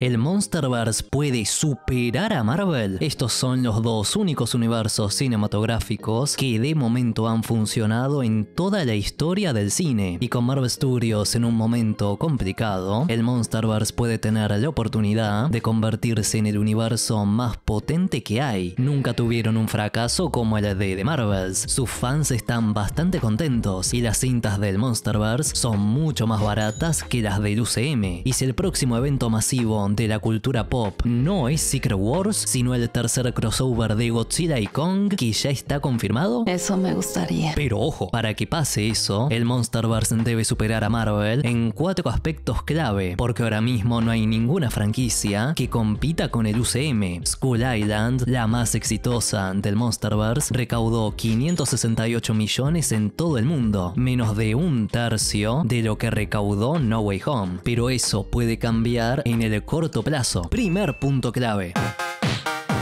El Monsterverse puede superar a Marvel. Estos son los dos únicos universos cinematográficos que de momento han funcionado en toda la historia del cine. Y con Marvel Studios en un momento complicado, el Monsterverse puede tener la oportunidad de convertirse en el universo más potente que hay. Nunca tuvieron un fracaso como el de The Marvels. Sus fans están bastante contentos y las cintas del Monsterverse son mucho más baratas que las del UCM. Y si el próximo evento masivo de la cultura pop no es Secret Wars, sino el tercer crossover de Godzilla y Kong, que ya está confirmado? Eso me gustaría. Pero ojo, para que pase eso, el Monsterverse debe superar a Marvel en cuatro aspectos clave, porque ahora mismo no hay ninguna franquicia que compita con el UCM. Skull Island, la más exitosa del Monsterverse, recaudó 568 millones en todo el mundo, menos de un tercio de lo que recaudó No Way Home. Pero eso puede cambiar en el corto plazo. Primer punto clave.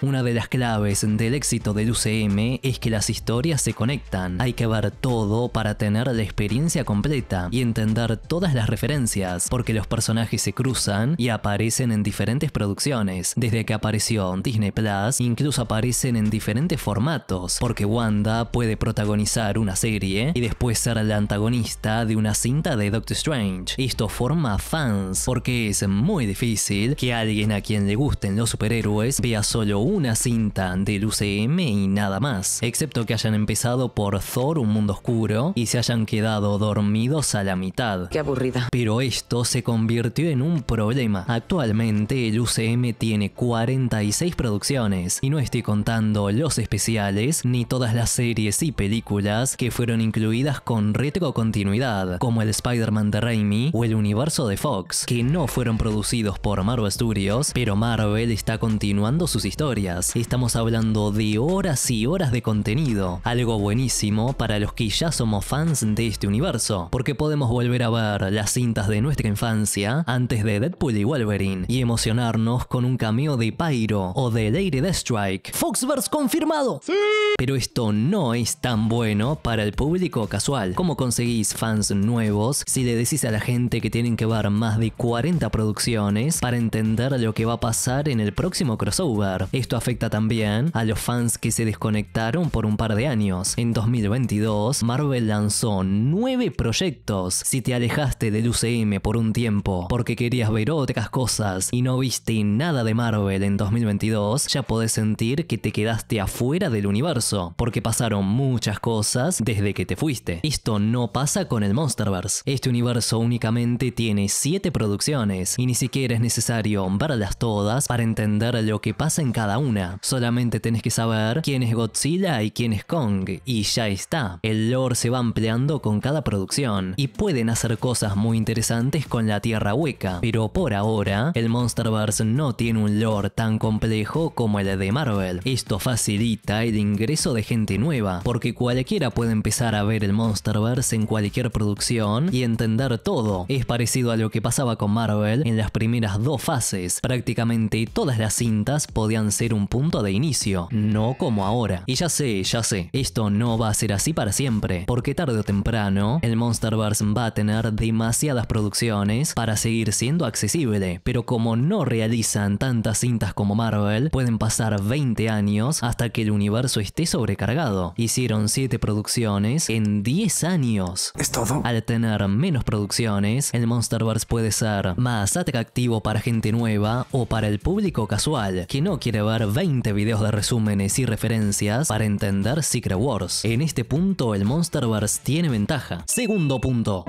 Una de las claves del éxito del UCM es que las historias se conectan. Hay que ver todo para tener la experiencia completa y entender todas las referencias, porque los personajes se cruzan y aparecen en diferentes producciones. Desde que apareció Disney Plus, incluso aparecen en diferentes formatos, porque Wanda puede protagonizar una serie y después ser la antagonista de una cinta de Doctor Strange. Esto forma fans, porque es muy difícil que alguien a quien le gusten los superhéroes vea solo una cinta del UCM y nada más, excepto que hayan empezado por Thor, un mundo oscuro, y se hayan quedado dormidos a la mitad. Qué aburrida. Pero esto se convirtió en un problema. Actualmente el UCM tiene 46 producciones, y no estoy contando los especiales, ni todas las series y películas que fueron incluidas con retrocontinuidad, como el Spider-Man de Raimi o el universo de Fox, que no fueron producidos por Marvel Studios, pero Marvel está continuando sus historias Estamos hablando de horas y horas de contenido, algo buenísimo para los que ya somos fans de este universo, porque podemos volver a ver las cintas de nuestra infancia antes de Deadpool y Wolverine y emocionarnos con un cameo de Pyro o de Lady Strike Foxverse confirmado. ¡Sí! Pero esto no es tan bueno para el público casual. ¿Cómo conseguís fans nuevos si le decís a la gente que tienen que ver más de 40 producciones para entender lo que va a pasar en el próximo crossover? Esto afecta también a los fans que se desconectaron por un par de años. En 2022, Marvel lanzó 9 proyectos. Si te alejaste del UCM por un tiempo porque querías ver otras cosas y no viste nada de Marvel en 2022, ya podés sentir que te quedaste afuera del universo, porque pasaron muchas cosas desde que te fuiste. Esto no pasa con el Monsterverse. Este universo únicamente tiene 7 producciones y ni siquiera es necesario verlas todas para entender lo que pasa en cada una. Solamente tenés que saber quién es Godzilla y quién es Kong, y ya está. El lore se va ampliando con cada producción, y pueden hacer cosas muy interesantes con la Tierra Hueca, pero por ahora, el Monsterverse no tiene un lore tan complejo como el de Marvel. Esto facilita el ingreso de gente nueva, porque cualquiera puede empezar a ver el Monsterverse en cualquier producción y entender todo. Es parecido a lo que pasaba con Marvel en las primeras dos fases. Prácticamente todas las cintas podían ser un punto de inicio, no como ahora. Y ya sé, ya sé, esto no va a ser así para siempre, porque tarde o temprano el Monsterverse va a tener demasiadas producciones para seguir siendo accesible, pero como no realizan tantas cintas como Marvel, pueden pasar 20 años hasta que el universo esté sobrecargado. Hicieron 7 producciones en 10 años. Es todo. Al tener menos producciones, el Monsterverse puede ser más atractivo para gente nueva o para el público casual, que no quiere ver 20 videos de resúmenes y referencias para entender Secret Wars. En este punto el Monsterverse tiene ventaja. Segundo punto.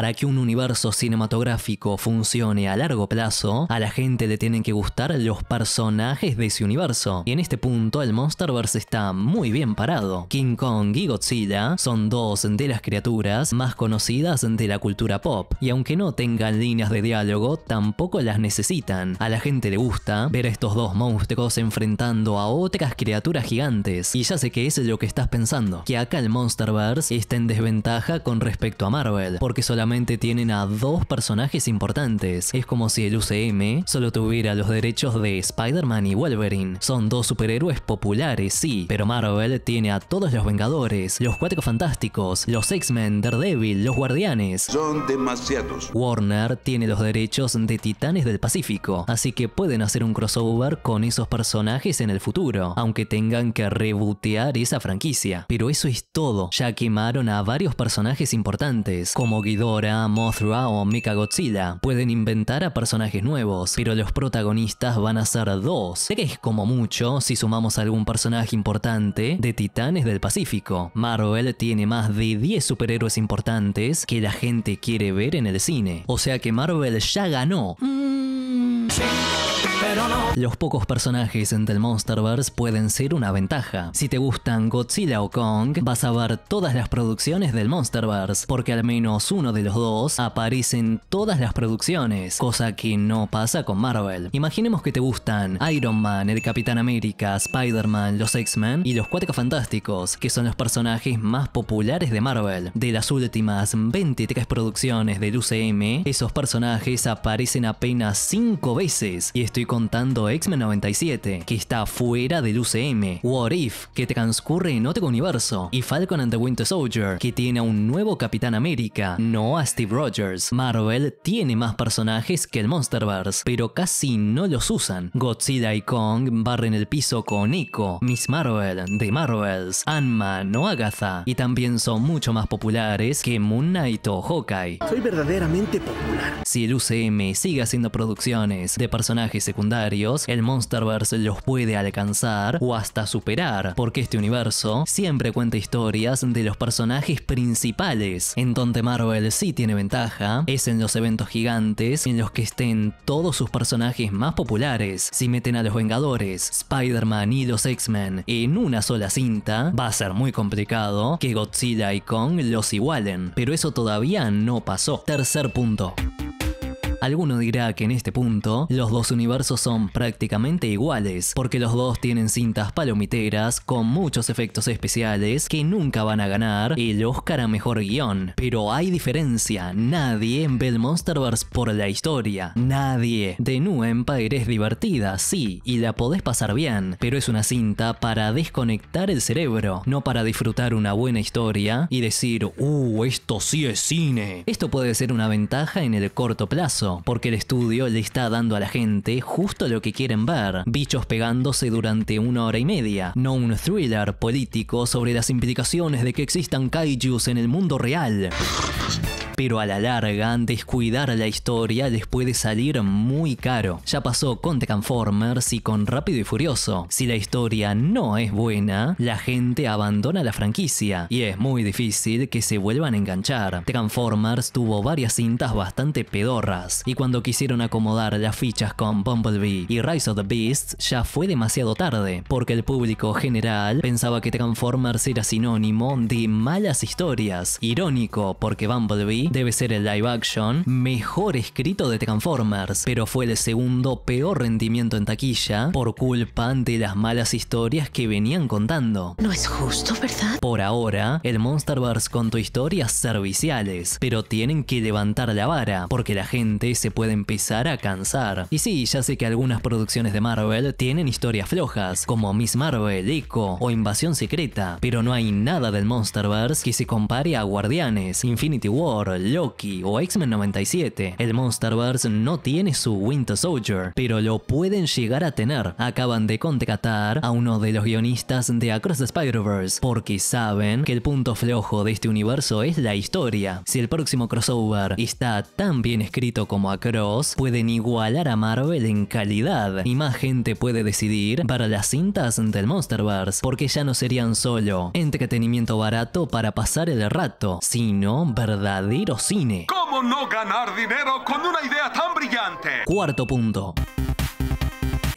Para que un universo cinematográfico funcione a largo plazo, a la gente le tienen que gustar los personajes de ese universo. Y en este punto el Monsterverse está muy bien parado. King Kong y Godzilla son dos de las criaturas más conocidas de la cultura pop, y aunque no tengan líneas de diálogo, tampoco las necesitan. A la gente le gusta ver a estos dos monstruos enfrentando a otras criaturas gigantes, y ya sé que es lo que estás pensando, que acá el Monsterverse está en desventaja con respecto a Marvel, porque solamente tienen a dos personajes importantes. Es como si el UCM solo tuviera los derechos de Spider-Man y Wolverine. Son dos superhéroes populares, sí, pero Marvel tiene a todos los Vengadores, los Cuatro Fantásticos, los X-Men, Daredevil, los Guardianes. Son demasiados. Warner tiene los derechos de Titanes del Pacífico, así que pueden hacer un crossover con esos personajes en el futuro, aunque tengan que rebotear esa franquicia. Pero eso es todo, ya quemaron a varios personajes importantes, como Guidor. Mothra o Mecha Pueden inventar a personajes nuevos, pero los protagonistas van a ser dos, es como mucho si sumamos algún personaje importante de Titanes del Pacífico. Marvel tiene más de 10 superhéroes importantes que la gente quiere ver en el cine. O sea que Marvel ya ganó. Los pocos personajes en el Monsterverse pueden ser una ventaja. Si te gustan Godzilla o Kong, vas a ver todas las producciones del Monsterverse, porque al menos uno de los dos aparece en todas las producciones, cosa que no pasa con Marvel. Imaginemos que te gustan Iron Man, el Capitán América, Spider-Man, los X-Men y los Cuatro Fantásticos, que son los personajes más populares de Marvel. De las últimas 23 producciones del UCM, esos personajes aparecen apenas 5 veces, y estoy contando X-Men 97, que está fuera del UCM, What If, que transcurre en otro universo, y Falcon and the Winter Soldier, que tiene a un nuevo Capitán América, no a Steve Rogers. Marvel tiene más personajes que el Monsterverse, pero casi no los usan. Godzilla y Kong barren el piso con Nico, Miss Marvel, The Marvels, Anma, no Agatha, y también son mucho más populares que Moon Knight o Hawkeye. Soy verdaderamente popular. Si el UCM sigue haciendo producciones de personajes secundarios, el Monsterverse los puede alcanzar o hasta superar, porque este universo siempre cuenta historias de los personajes principales. En donde Marvel sí tiene ventaja, es en los eventos gigantes en los que estén todos sus personajes más populares. Si meten a los Vengadores, Spider-Man y los X-Men en una sola cinta, va a ser muy complicado que Godzilla y Kong los igualen, pero eso todavía no pasó. Tercer punto. Alguno dirá que en este punto los dos universos son prácticamente iguales, porque los dos tienen cintas palomiteras con muchos efectos especiales que nunca van a ganar el Oscar a mejor guión. Pero hay diferencia, nadie ve el Monsterverse por la historia, nadie. De New Empire es divertida, sí, y la podés pasar bien, pero es una cinta para desconectar el cerebro, no para disfrutar una buena historia y decir, uh, esto sí es cine. Esto puede ser una ventaja en el corto plazo, porque el estudio le está dando a la gente justo lo que quieren ver, bichos pegándose durante una hora y media, no un thriller político sobre las implicaciones de que existan kaijus en el mundo real pero a la larga descuidar la historia les puede salir muy caro. Ya pasó con Transformers y con Rápido y Furioso. Si la historia no es buena, la gente abandona la franquicia y es muy difícil que se vuelvan a enganchar. Transformers tuvo varias cintas bastante pedorras y cuando quisieron acomodar las fichas con Bumblebee y Rise of the Beasts ya fue demasiado tarde, porque el público general pensaba que Transformers era sinónimo de malas historias. Irónico, porque Bumblebee debe ser el live action mejor escrito de Transformers, pero fue el segundo peor rendimiento en taquilla por culpa de las malas historias que venían contando. No es justo, ¿verdad? Por ahora, el Monsterverse contó historias serviciales, pero tienen que levantar la vara, porque la gente se puede empezar a cansar. Y sí, ya sé que algunas producciones de Marvel tienen historias flojas, como Miss Marvel, Echo o Invasión Secreta, pero no hay nada del Monsterverse que se compare a Guardianes, Infinity War, Loki o X-Men 97. El Monsterverse no tiene su Winter Soldier, pero lo pueden llegar a tener. Acaban de contratar a uno de los guionistas de Across the Spider-Verse, porque saben que el punto flojo de este universo es la historia. Si el próximo crossover está tan bien escrito como Across, pueden igualar a Marvel en calidad y más gente puede decidir para las cintas del Monsterverse, porque ya no serían solo entretenimiento barato para pasar el rato, sino verdadero cine. ¿Cómo no ganar dinero con una idea tan brillante? Cuarto punto.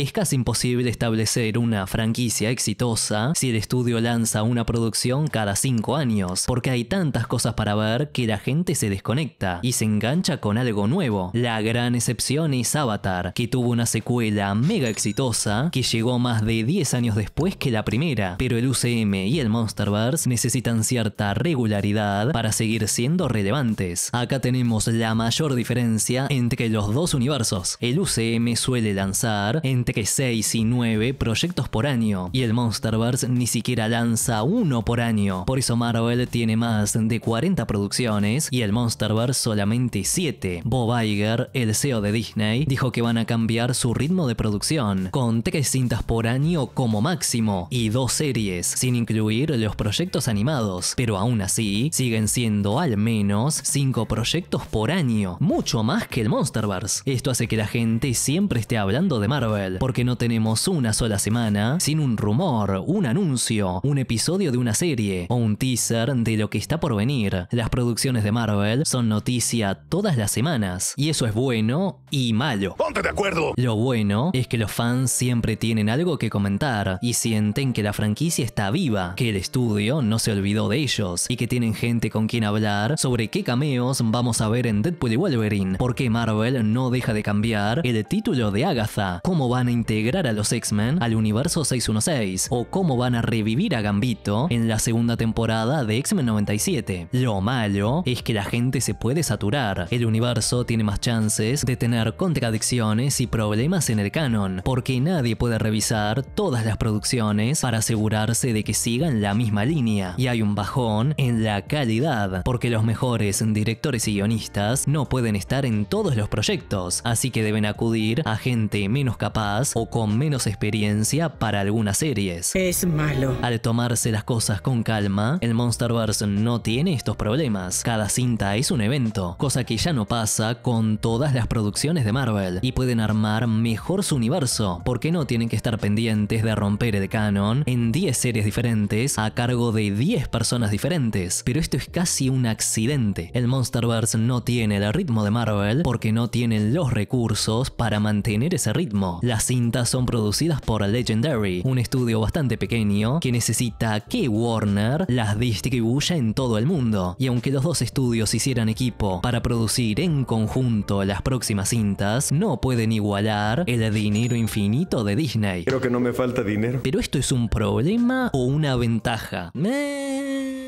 Es casi imposible establecer una franquicia exitosa si el estudio lanza una producción cada 5 años, porque hay tantas cosas para ver que la gente se desconecta y se engancha con algo nuevo. La gran excepción es Avatar, que tuvo una secuela mega exitosa que llegó más de 10 años después que la primera, pero el UCM y el Monsterverse necesitan cierta regularidad para seguir siendo relevantes. Acá tenemos la mayor diferencia entre los dos universos. El UCM suele lanzar entre que 6 y 9 proyectos por año, y el Monsterverse ni siquiera lanza uno por año. Por eso Marvel tiene más de 40 producciones y el Monsterverse solamente 7. Bob Iger, el CEO de Disney, dijo que van a cambiar su ritmo de producción, con 3 cintas por año como máximo, y dos series, sin incluir los proyectos animados, pero aún así siguen siendo al menos 5 proyectos por año, mucho más que el Monsterverse. Esto hace que la gente siempre esté hablando de Marvel porque no tenemos una sola semana sin un rumor, un anuncio, un episodio de una serie o un teaser de lo que está por venir. Las producciones de Marvel son noticia todas las semanas, y eso es bueno y malo. ¡Ponte de acuerdo! Lo bueno es que los fans siempre tienen algo que comentar y sienten que la franquicia está viva, que el estudio no se olvidó de ellos y que tienen gente con quien hablar sobre qué cameos vamos a ver en Deadpool y Wolverine, por qué Marvel no deja de cambiar el título de Agatha, cómo va a integrar a los X-Men al universo 616 o cómo van a revivir a Gambito en la segunda temporada de X-Men 97. Lo malo es que la gente se puede saturar, el universo tiene más chances de tener contradicciones y problemas en el canon, porque nadie puede revisar todas las producciones para asegurarse de que sigan la misma línea, y hay un bajón en la calidad, porque los mejores directores y guionistas no pueden estar en todos los proyectos, así que deben acudir a gente menos capaz o con menos experiencia para algunas series. Es malo. Al tomarse las cosas con calma, el Monsterverse no tiene estos problemas. Cada cinta es un evento, cosa que ya no pasa con todas las producciones de Marvel, y pueden armar mejor su universo, porque no tienen que estar pendientes de romper el canon en 10 series diferentes a cargo de 10 personas diferentes. Pero esto es casi un accidente. El Monsterverse no tiene el ritmo de Marvel porque no tienen los recursos para mantener ese ritmo. Las cintas son producidas por Legendary, un estudio bastante pequeño que necesita que Warner las distribuya en todo el mundo. Y aunque los dos estudios hicieran equipo para producir en conjunto las próximas cintas, no pueden igualar el dinero infinito de Disney. Creo que no me falta dinero. Pero esto es un problema o una ventaja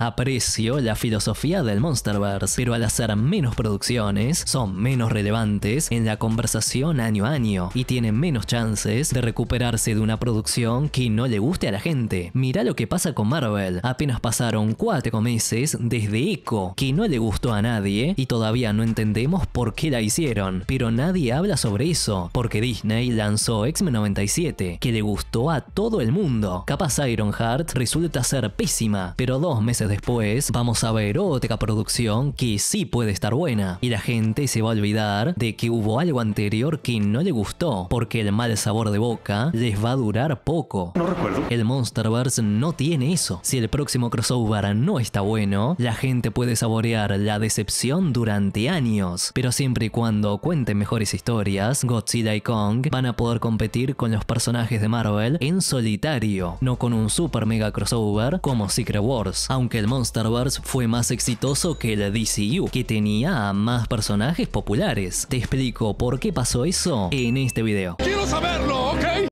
aprecio la filosofía del Monsterverse, pero al hacer menos producciones, son menos relevantes en la conversación año a año y tienen menos chances de recuperarse de una producción que no le guste a la gente. Mira lo que pasa con Marvel, apenas pasaron cuatro meses desde Echo, que no le gustó a nadie y todavía no entendemos por qué la hicieron, pero nadie habla sobre eso, porque Disney lanzó X-Men 97, que le gustó a todo el mundo. Capaz Ironheart resulta ser pésima, pero dos meses después vamos a ver otra producción que sí puede estar buena y la gente se va a olvidar de que hubo algo anterior que no le gustó porque el mal sabor de boca les va a durar poco. No recuerdo. El Monsterverse no tiene eso. Si el próximo crossover no está bueno, la gente puede saborear la decepción durante años, pero siempre y cuando cuenten mejores historias, Godzilla y Kong van a poder competir con los personajes de Marvel en solitario, no con un super mega crossover como Secret Wars, aunque el Monsterverse fue más exitoso que el DCU, que tenía a más personajes populares. Te explico por qué pasó eso en este video. ¡Quiero saberlo, ok!